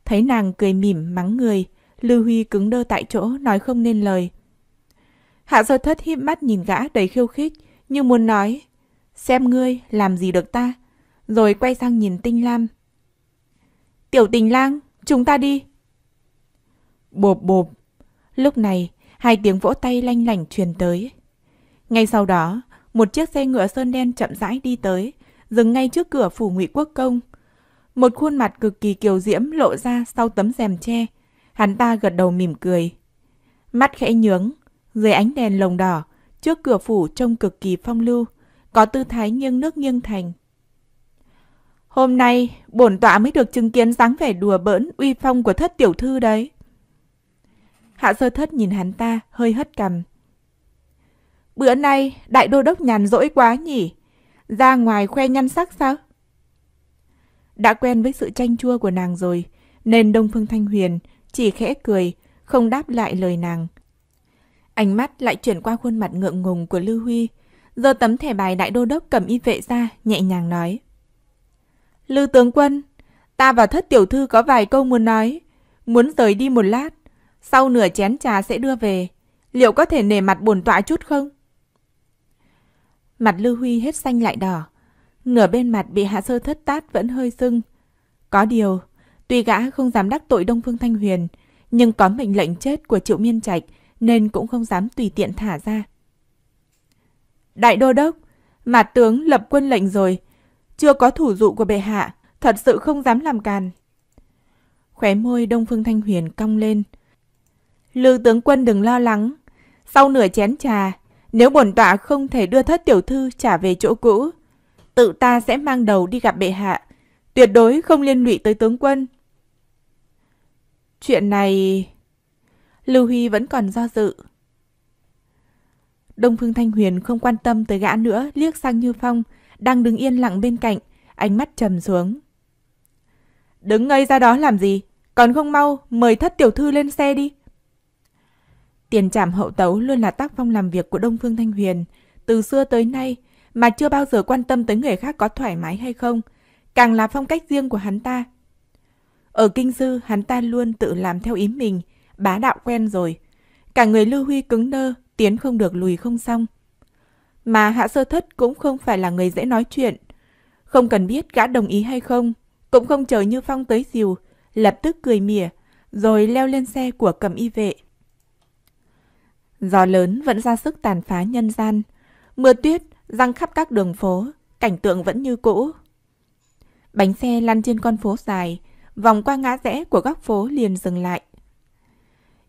Thấy nàng cười mỉm mắng người, Lưu Huy cứng đơ tại chỗ nói không nên lời. Hạ sơ thất híp mắt nhìn gã đầy khiêu khích, như muốn nói, xem ngươi làm gì được ta, rồi quay sang nhìn tinh lam. Tiểu tình lang, chúng ta đi. Bộp bộp, lúc này hai tiếng vỗ tay lanh lảnh truyền tới. Ngay sau đó, một chiếc xe ngựa sơn đen chậm rãi đi tới, dừng ngay trước cửa phủ Ngụy Quốc công. Một khuôn mặt cực kỳ kiều diễm lộ ra sau tấm rèm che. Hắn ta gật đầu mỉm cười. Mắt khẽ nhướng, dưới ánh đèn lồng đỏ, trước cửa phủ trông cực kỳ phong lưu, có tư thái nghiêng nước nghiêng thành. Hôm nay, bổn tọa mới được chứng kiến dáng vẻ đùa bỡn uy phong của thất tiểu thư đấy. Hạ sơ thất nhìn hắn ta, hơi hất cằm, Bữa nay đại đô đốc nhàn rỗi quá nhỉ? Ra ngoài khoe nhan sắc sao? Đã quen với sự chanh chua của nàng rồi, nên Đông Phương Thanh Huyền chỉ khẽ cười, không đáp lại lời nàng. Ánh mắt lại chuyển qua khuôn mặt ngượng ngùng của Lưu Huy, giơ tấm thẻ bài đại đô đốc cầm y vệ ra, nhẹ nhàng nói. Lưu tướng quân, ta và thất tiểu thư có vài câu muốn nói, muốn rời đi một lát, sau nửa chén trà sẽ đưa về. Liệu có thể nể mặt bổn tọa chút không? Mặt Lưu Huy hết xanh lại đỏ. Nửa bên mặt bị hạ sơ thất tát vẫn hơi sưng. Có điều, tuy gã không dám đắc tội Đông Phương Thanh Huyền, nhưng có mệnh lệnh chết của Triệu Miên Trạch nên cũng không dám tùy tiện thả ra. Đại đô đốc, mặt tướng lập quân lệnh rồi, chưa có thủ dụ của bệ hạ, thật sự không dám làm càn. Khóe môi Đông Phương Thanh Huyền cong lên. Lưu tướng quân đừng lo lắng, sau nửa chén trà, nếu bổn tọa không thể đưa thất tiểu thư trả về chỗ cũ, tự ta sẽ mang đầu đi gặp bệ hạ, tuyệt đối không liên lụy tới tướng quân. Chuyện này... Lưu Huy vẫn còn do dự. Đông Phương Thanh Huyền không quan tâm tới gã nữa, liếc sang Như Phong, đang đứng yên lặng bên cạnh, ánh mắt trầm xuống. Đứng ngây ra đó làm gì? Còn không mau, mời thất tiểu thư lên xe đi. Tiền trảm hậu tấu luôn là tác phong làm việc của Đông Phương Thanh Huyền, từ xưa tới nay, mà chưa bao giờ quan tâm tới người khác có thoải mái hay không, càng là phong cách riêng của hắn ta. Ở kinh sư, hắn ta luôn tự làm theo ý mình, bá đạo quen rồi. Cả người Lưu Huy cứng đơ, tiến không được lùi không xong. Mà hạ sơ thất cũng không phải là người dễ nói chuyện. Không cần biết gã đồng ý hay không, cũng không chờ Như Phong tới dìu, lập tức cười mỉa, rồi leo lên xe của cầm y vệ. Gió lớn vẫn ra sức tàn phá nhân gian. Mưa tuyết răng khắp các đường phố, cảnh tượng vẫn như cũ. Bánh xe lăn trên con phố dài, vòng qua ngã rẽ của góc phố liền dừng lại.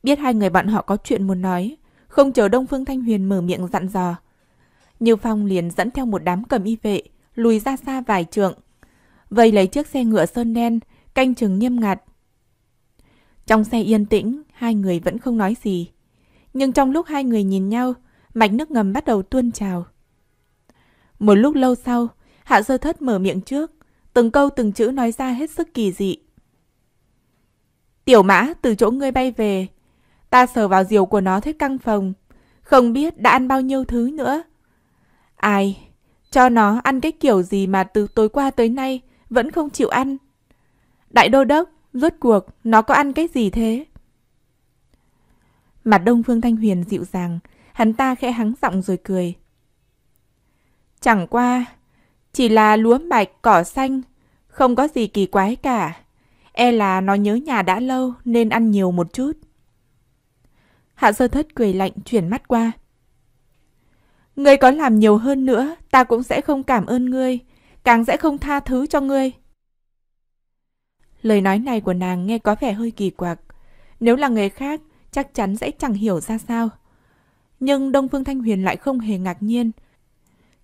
Biết hai người bọn họ có chuyện muốn nói, không chờ Đông Phương Thanh Huyền mở miệng dặn dò. Như Phong liền dẫn theo một đám cầm y vệ, lùi ra xa vài trượng. Vây lấy chiếc xe ngựa sơn đen, canh chừng nghiêm ngặt. Trong xe yên tĩnh, hai người vẫn không nói gì nhưng trong lúc hai người nhìn nhau, mạch nước ngầm bắt đầu tuôn trào. Một lúc lâu sau, Hạ Sơ Thất mở miệng trước, từng câu từng chữ nói ra hết sức kỳ dị. Tiểu mã từ chỗ ngươi bay về, ta sờ vào diều của nó thấy căng phòng, không biết đã ăn bao nhiêu thứ nữa. Ai, cho nó ăn cái kiểu gì mà từ tối qua tới nay vẫn không chịu ăn. Đại đô đốc, rốt cuộc, nó có ăn cái gì thế? Mặt Đông Phương Thanh Huyền dịu dàng, hắn ta khẽ hắng giọng rồi cười. Chẳng qua, chỉ là lúa mạch, cỏ xanh, không có gì kỳ quái cả. E là nó nhớ nhà đã lâu nên ăn nhiều một chút. Hạ sơ thất cười lạnh chuyển mắt qua. Ngươi có làm nhiều hơn nữa, ta cũng sẽ không cảm ơn ngươi, càng sẽ không tha thứ cho ngươi. Lời nói này của nàng nghe có vẻ hơi kỳ quặc. Nếu là người khác, chắc chắn sẽ chẳng hiểu ra sao. Nhưng Đông Phương Thanh Huyền lại không hề ngạc nhiên.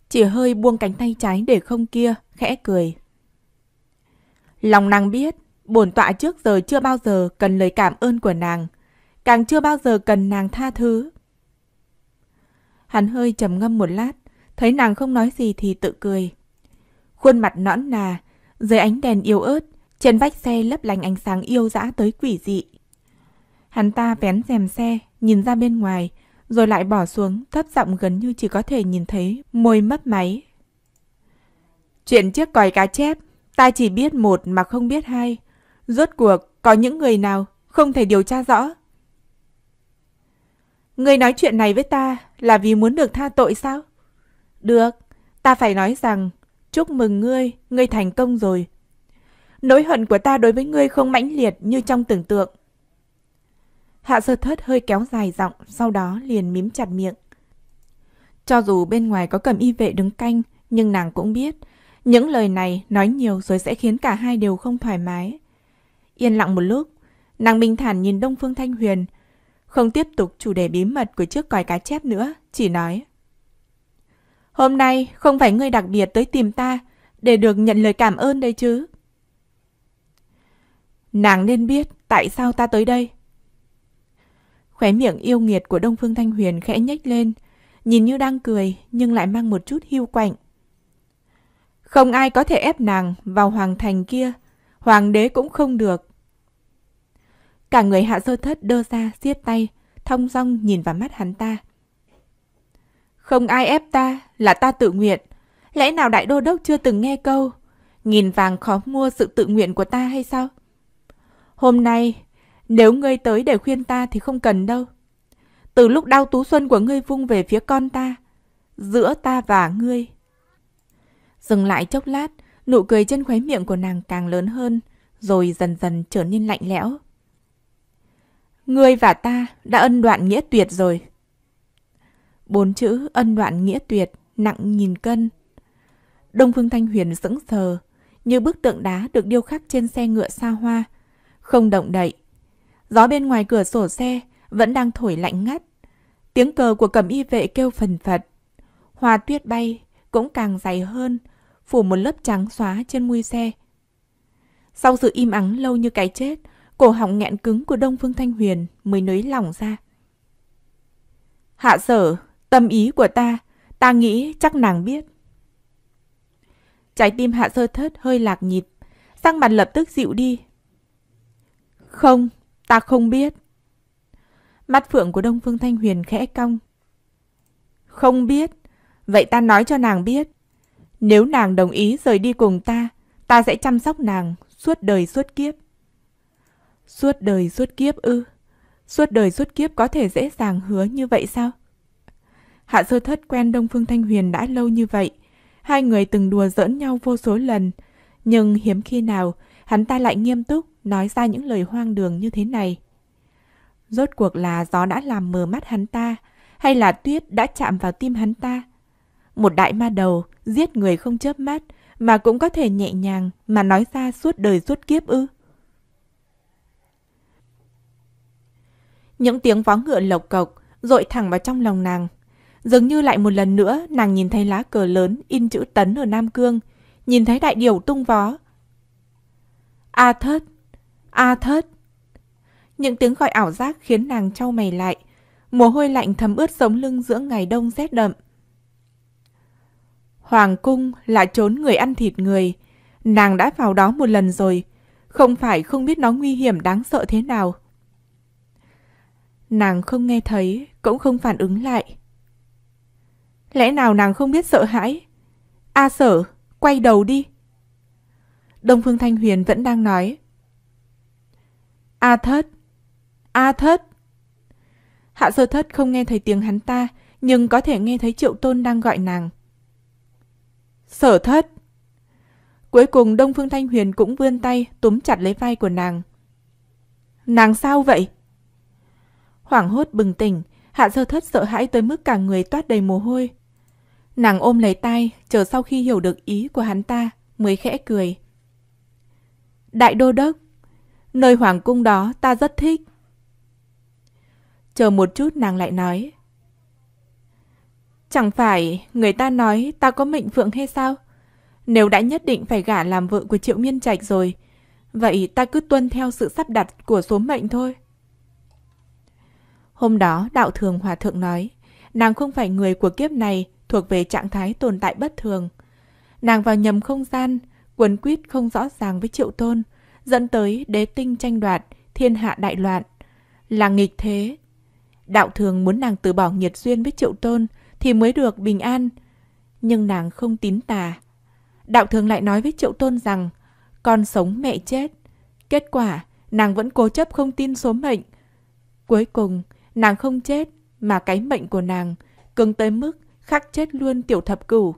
Chỉ hơi buông cánh tay trái để không kia, khẽ cười. Lòng nàng biết, bổn tọa trước giờ chưa bao giờ cần lời cảm ơn của nàng, càng chưa bao giờ cần nàng tha thứ. Hắn hơi trầm ngâm một lát, thấy nàng không nói gì thì tự cười. Khuôn mặt nõn nà, dưới ánh đèn yêu ớt, trên vách xe lấp lánh ánh sáng yêu dã tới quỷ dị. Hắn ta vén rèm xe, nhìn ra bên ngoài, rồi lại bỏ xuống, thấp giọng gần như chỉ có thể nhìn thấy môi mất máy. Chuyện chiếc còi cá chép, ta chỉ biết một mà không biết hai. Rốt cuộc, có những người nào không thể điều tra rõ. Người nói chuyện này với ta là vì muốn được tha tội sao? Được, ta phải nói rằng chúc mừng ngươi, ngươi thành công rồi. Nỗi hận của ta đối với ngươi không mãnh liệt như trong tưởng tượng. Hạ sơ thất hơi kéo dài giọng, sau đó liền mím chặt miệng. Cho dù bên ngoài có cầm y vệ đứng canh, nhưng nàng cũng biết, những lời này nói nhiều rồi sẽ khiến cả hai đều không thoải mái. Yên lặng một lúc, nàng bình thản nhìn Đông Phương Thanh Huyền, không tiếp tục chủ đề bí mật của chiếc còi cá chép nữa, chỉ nói. Hôm nay không phải ngươi đặc biệt tới tìm ta để được nhận lời cảm ơn đây chứ. Nàng nên biết tại sao ta tới đây. Khóe miệng yêu nghiệt của Đông Phương Thanh Huyền khẽ nhếch lên, nhìn như đang cười nhưng lại mang một chút hiu quạnh. Không ai có thể ép nàng vào hoàng thành kia, hoàng đế cũng không được. Cả người hạ sơ thất đơ ra xiết tay, thông dong nhìn vào mắt hắn ta. Không ai ép ta, là ta tự nguyện. Lẽ nào đại đô đốc chưa từng nghe câu, nghìn vàng khó mua sự tự nguyện của ta hay sao? Hôm nay, nếu ngươi tới để khuyên ta thì không cần đâu. Từ lúc đau tú xuân của ngươi vung về phía con ta, giữa ta và ngươi. Dừng lại chốc lát, nụ cười trên khóe miệng của nàng càng lớn hơn, rồi dần dần trở nên lạnh lẽo. Ngươi và ta đã ân đoạn nghĩa tuyệt rồi. Bốn chữ ân đoạn nghĩa tuyệt, nặng nghìn cân. Đông Phương Thanh Huyền sững sờ, như bức tượng đá được điêu khắc trên xe ngựa xa hoa, không động đậy, Gió bên ngoài cửa sổ xe vẫn đang thổi lạnh ngắt. Tiếng cờ của cẩm y vệ kêu phần phật. Hoa tuyết bay cũng càng dày hơn, phủ một lớp trắng xóa trên mui xe. Sau sự im ắng lâu như cái chết, cổ họng nghẹn cứng của Đông Phương Thanh Huyền mới nới lỏng ra. Hạ sở, tâm ý của ta, ta nghĩ chắc nàng biết. Trái tim hạ sơ thất hơi lạc nhịp, sang mặt lập tức dịu đi. Không, Ta không biết. Mắt phượng của Đông Phương Thanh Huyền khẽ cong. Không biết. Vậy ta nói cho nàng biết. Nếu nàng đồng ý rời đi cùng ta, ta sẽ chăm sóc nàng suốt đời suốt kiếp. Suốt đời suốt kiếp ư? Suốt đời suốt kiếp có thể dễ dàng hứa như vậy sao? Hạ sơ thất quen Đông Phương Thanh Huyền đã lâu như vậy. Hai người từng đùa giỡn nhau vô số lần, nhưng hiếm khi nào hắn ta lại nghiêm túc nói ra những lời hoang đường như thế này. Rốt cuộc là gió đã làm mờ mắt hắn ta, hay là tuyết đã chạm vào tim hắn ta? Một đại ma đầu, giết người không chớp mắt, mà cũng có thể nhẹ nhàng mà nói ra suốt đời suốt kiếp ư. Những tiếng vó ngựa lộc cộc, rội thẳng vào trong lòng nàng. Dường như lại một lần nữa, nàng nhìn thấy lá cờ lớn in chữ tấn ở Nam Cương, nhìn thấy đại điều tung vó, A thất, A thất. Những tiếng gọi ảo giác khiến nàng trao mày lại. Mồ hôi lạnh thấm ướt sống lưng giữa ngày đông rét đậm. Hoàng cung là trốn người ăn thịt người. Nàng đã vào đó một lần rồi. Không phải không biết nó nguy hiểm đáng sợ thế nào. Nàng không nghe thấy, cũng không phản ứng lại. Lẽ nào nàng không biết sợ hãi? A sở, quay đầu đi. Đông Phương Thanh Huyền vẫn đang nói. A thất! A thất! Hạ sơ thất không nghe thấy tiếng hắn ta, nhưng có thể nghe thấy triệu tôn đang gọi nàng. Sở thất! Cuối cùng Đông Phương Thanh Huyền cũng vươn tay túm chặt lấy vai của nàng. Nàng sao vậy? Hoảng hốt bừng tỉnh, Hạ sơ thất sợ hãi tới mức cả người toát đầy mồ hôi. Nàng ôm lấy tay, chờ sau khi hiểu được ý của hắn ta, mới khẽ cười. Đại Đô Đốc, nơi hoàng cung đó ta rất thích. Chờ một chút nàng lại nói. Chẳng phải người ta nói ta có mệnh phượng hay sao? Nếu đã nhất định phải gả làm vợ của Triệu Miên Trạch rồi, vậy ta cứ tuân theo sự sắp đặt của số mệnh thôi. Hôm đó đạo thường hòa thượng nói, nàng không phải người của kiếp này thuộc về trạng thái tồn tại bất thường. Nàng vào nhầm không gian, quấn quýt không rõ ràng với triệu tôn, dẫn tới đế tinh tranh đoạt, thiên hạ đại loạn. Là nghịch thế. Đạo thường muốn nàng từ bỏ nhiệt duyên với triệu tôn thì mới được bình an. Nhưng nàng không tín tà. Đạo thường lại nói với triệu tôn rằng con sống mẹ chết. Kết quả, nàng vẫn cố chấp không tin số mệnh. Cuối cùng, nàng không chết mà cái mệnh của nàng cứng tới mức khắc chết luôn tiểu thập cửu.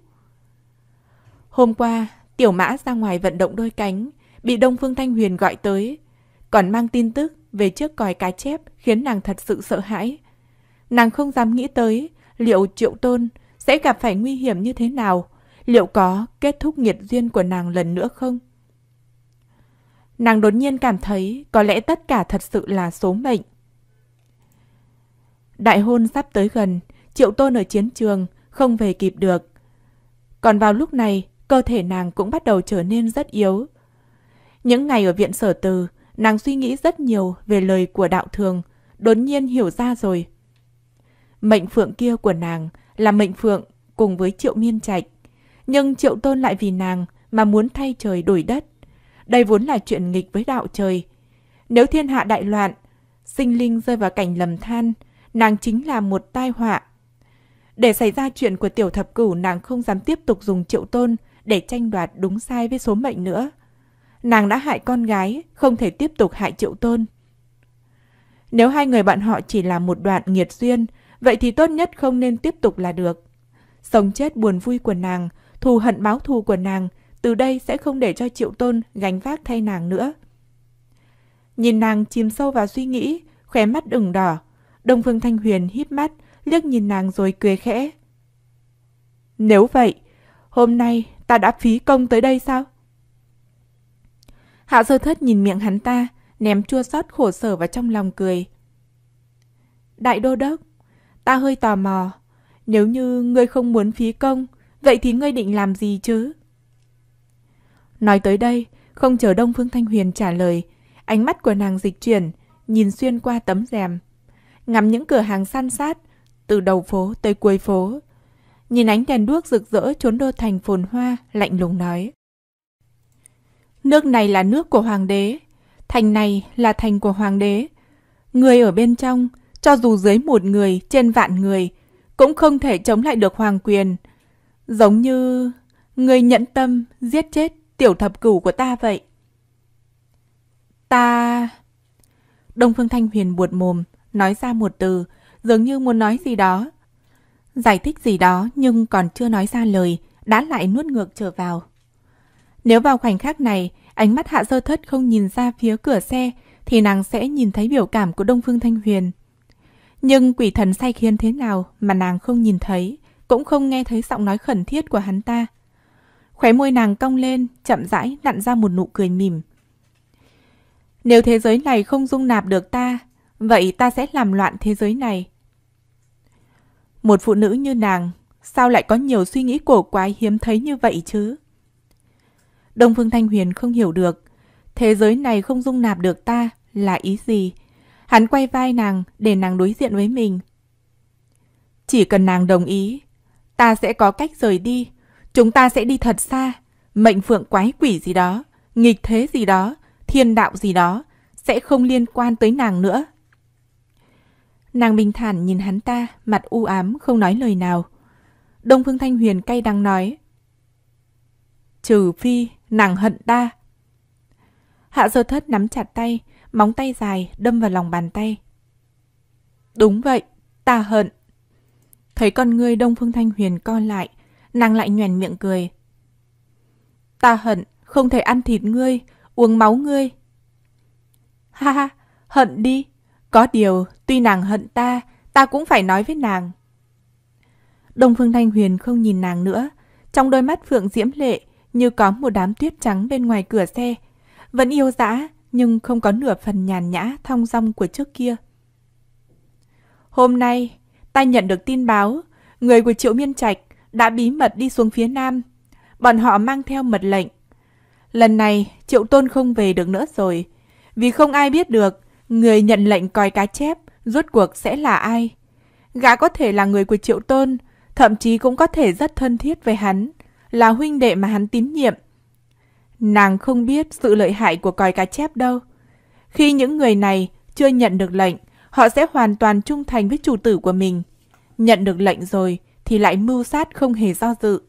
Hôm qua, Tiểu mã ra ngoài vận động đôi cánh, bị Đông Phương Thanh Huyền gọi tới. Còn mang tin tức về chiếc còi cá chép khiến nàng thật sự sợ hãi. Nàng không dám nghĩ tới liệu triệu tôn sẽ gặp phải nguy hiểm như thế nào, liệu có kết thúc nghiệt duyên của nàng lần nữa không? Nàng đột nhiên cảm thấy có lẽ tất cả thật sự là số mệnh. Đại hôn sắp tới gần, triệu tôn ở chiến trường, không về kịp được. Còn vào lúc này, cơ thể nàng cũng bắt đầu trở nên rất yếu. Những ngày ở viện sở từ, nàng suy nghĩ rất nhiều về lời của đạo thường, đốn nhiên hiểu ra rồi. Mệnh phượng kia của nàng là mệnh phượng cùng với triệu miên trạch. Nhưng triệu tôn lại vì nàng mà muốn thay trời đổi đất. Đây vốn là chuyện nghịch với đạo trời. Nếu thiên hạ đại loạn, sinh linh rơi vào cảnh lầm than, nàng chính là một tai họa. Để xảy ra chuyện của tiểu thập cửu nàng không dám tiếp tục dùng triệu tôn để tranh đoạt đúng sai với số mệnh nữa. Nàng đã hại con gái, không thể tiếp tục hại triệu tôn. Nếu hai người bạn họ chỉ là một đoạn nghiệt duyên, vậy thì tốt nhất không nên tiếp tục là được. Sống chết buồn vui của nàng, thù hận báo thù của nàng, từ đây sẽ không để cho triệu tôn gánh vác thay nàng nữa. Nhìn nàng chìm sâu vào suy nghĩ, khóe mắt ửng đỏ, Đông Phương Thanh Huyền hít mắt, liếc nhìn nàng rồi cười khẽ. Nếu vậy, hôm nay ta đã phí công tới đây sao? Hạ sơ thất nhìn miệng hắn ta, ném chua xót khổ sở vào trong lòng cười. Đại đô đốc, ta hơi tò mò. Nếu như ngươi không muốn phí công, vậy thì ngươi định làm gì chứ? Nói tới đây, không chờ Đông Phương Thanh Huyền trả lời, ánh mắt của nàng dịch chuyển, nhìn xuyên qua tấm rèm. Ngắm những cửa hàng san sát, từ đầu phố tới cuối phố, nhìn ánh đèn đuốc rực rỡ trốn đô thành phồn hoa, lạnh lùng nói. Nước này là nước của hoàng đế, thành này là thành của hoàng đế. Người ở bên trong, cho dù dưới một người, trên vạn người, cũng không thể chống lại được hoàng quyền. Giống như người nhẫn tâm giết chết tiểu thập cửu của ta vậy. Ta... Đông Phương Thanh Huyền buột mồm, nói ra một từ, dường như muốn nói gì đó, giải thích gì đó nhưng còn chưa nói ra lời, đã lại nuốt ngược trở vào. Nếu vào khoảnh khắc này, ánh mắt Hạ Sơ Thất không nhìn ra phía cửa xe, thì nàng sẽ nhìn thấy biểu cảm của Đông Phương Thanh Huyền. Nhưng quỷ thần say khiến thế nào mà nàng không nhìn thấy, cũng không nghe thấy giọng nói khẩn thiết của hắn ta. Khóe môi nàng cong lên, chậm rãi nặn ra một nụ cười mỉm. Nếu thế giới này không dung nạp được ta, vậy ta sẽ làm loạn thế giới này. Một phụ nữ như nàng, sao lại có nhiều suy nghĩ cổ quái hiếm thấy như vậy chứ? Đông Phương Thanh Huyền không hiểu được. Thế giới này không dung nạp được ta là ý gì? Hắn quay vai nàng để nàng đối diện với mình. Chỉ cần nàng đồng ý, ta sẽ có cách rời đi. Chúng ta sẽ đi thật xa. Mệnh phượng quái quỷ gì đó, nghịch thế gì đó, thiên đạo gì đó, sẽ không liên quan tới nàng nữa. Nàng bình thản nhìn hắn ta, mặt u ám, không nói lời nào. Đông Phương Thanh Huyền cay đắng nói. Trừ phi, nàng hận ta. Hạ sơ thất nắm chặt tay, móng tay dài đâm vào lòng bàn tay. Đúng vậy, ta hận. Thấy con ngươi Đông Phương Thanh Huyền co lại, nàng lại nhoèn miệng cười. Ta hận, không thể ăn thịt ngươi, uống máu ngươi. Ha ha, hận đi. Có điều, tuy nàng hận ta, ta cũng phải nói với nàng. Đông Phương Thanh Huyền không nhìn nàng nữa. Trong đôi mắt Phượng diễm lệ, như có một đám tuyết trắng bên ngoài cửa xe. Vẫn yêu dã, nhưng không có nửa phần nhàn nhã thong dong của trước kia. Hôm nay, ta nhận được tin báo, người của Triệu Miên Trạch đã bí mật đi xuống phía Nam. Bọn họ mang theo mật lệnh. Lần này, Triệu Tôn không về được nữa rồi, vì không ai biết được Người nhận lệnh coi cá chép, rốt cuộc sẽ là ai? Gã có thể là người của Triệu Tôn, thậm chí cũng có thể rất thân thiết với hắn, là huynh đệ mà hắn tín nhiệm. Nàng không biết sự lợi hại của coi cá chép đâu. Khi những người này chưa nhận được lệnh, họ sẽ hoàn toàn trung thành với chủ tử của mình. Nhận được lệnh rồi thì lại mưu sát không hề do dự.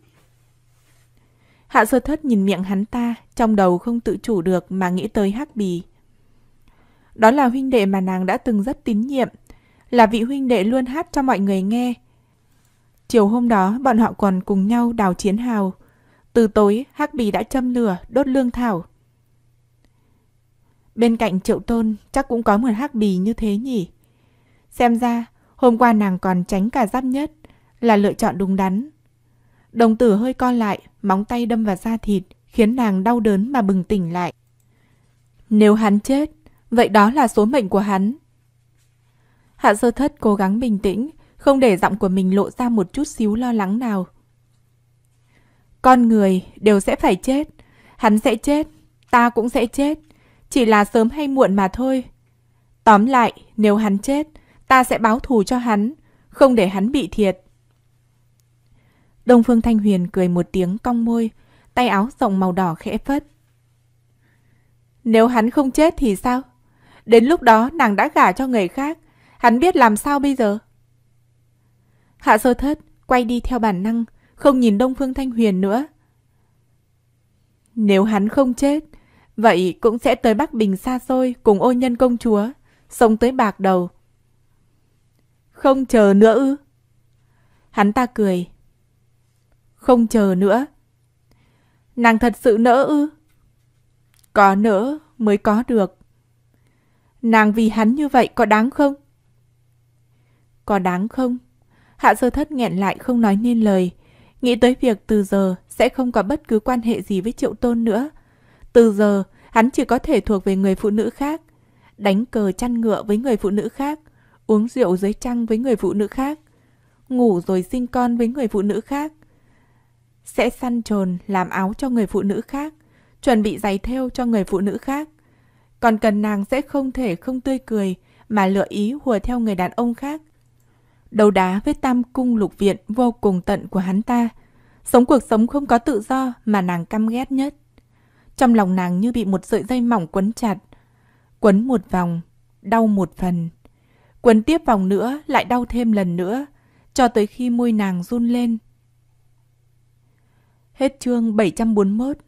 Hạ sơ thất nhìn miệng hắn ta, trong đầu không tự chủ được mà nghĩ tới hắc bì. Đó là huynh đệ mà nàng đã từng rất tín nhiệm, là vị huynh đệ luôn hát cho mọi người nghe. Chiều hôm đó, bọn họ còn cùng nhau đào chiến hào. Từ tối, Hắc Bì đã châm lửa, đốt lương thảo. Bên cạnh Triệu Tôn chắc cũng có một Hắc Bì như thế nhỉ. Xem ra, hôm qua nàng còn tránh cả giáp nhất, là lựa chọn đúng đắn. Đồng tử hơi co lại, móng tay đâm vào da thịt, khiến nàng đau đớn mà bừng tỉnh lại. Nếu hắn chết, Vậy đó là số mệnh của hắn. Hạ sơ thất cố gắng bình tĩnh, không để giọng của mình lộ ra một chút xíu lo lắng nào. Con người đều sẽ phải chết. Hắn sẽ chết, ta cũng sẽ chết. Chỉ là sớm hay muộn mà thôi. Tóm lại, nếu hắn chết, ta sẽ báo thù cho hắn, không để hắn bị thiệt. Đông Phương Thanh Huyền cười một tiếng cong môi, tay áo rộng màu đỏ khẽ phất. Nếu hắn không chết thì sao? Đến lúc đó nàng đã gả cho người khác, hắn biết làm sao bây giờ? Hạ sơ thất, quay đi theo bản năng, không nhìn Đông Phương Thanh Huyền nữa. Nếu hắn không chết, vậy cũng sẽ tới Bắc Bình xa xôi cùng ô nhân công chúa, sống tới bạc đầu. Không chờ nữa ư? Hắn ta cười. Không chờ nữa. Nàng thật sự nỡ ư? Có nỡ mới có được. Nàng vì hắn như vậy có đáng không? Có đáng không? Hạ sơ thất nghẹn lại không nói nên lời. Nghĩ tới việc từ giờ sẽ không có bất cứ quan hệ gì với triệu tôn nữa. Từ giờ, hắn chỉ có thể thuộc về người phụ nữ khác. Đánh cờ chăn ngựa với người phụ nữ khác. Uống rượu dưới trăng với người phụ nữ khác. Ngủ rồi sinh con với người phụ nữ khác. Sẽ săn trồn làm áo cho người phụ nữ khác. Chuẩn bị giày theo cho người phụ nữ khác còn cần nàng sẽ không thể không tươi cười mà lựa ý hùa theo người đàn ông khác. Đầu đá với tam cung lục viện vô cùng tận của hắn ta, sống cuộc sống không có tự do mà nàng căm ghét nhất. Trong lòng nàng như bị một sợi dây mỏng quấn chặt, quấn một vòng, đau một phần. Quấn tiếp vòng nữa lại đau thêm lần nữa, cho tới khi môi nàng run lên. Hết chương 741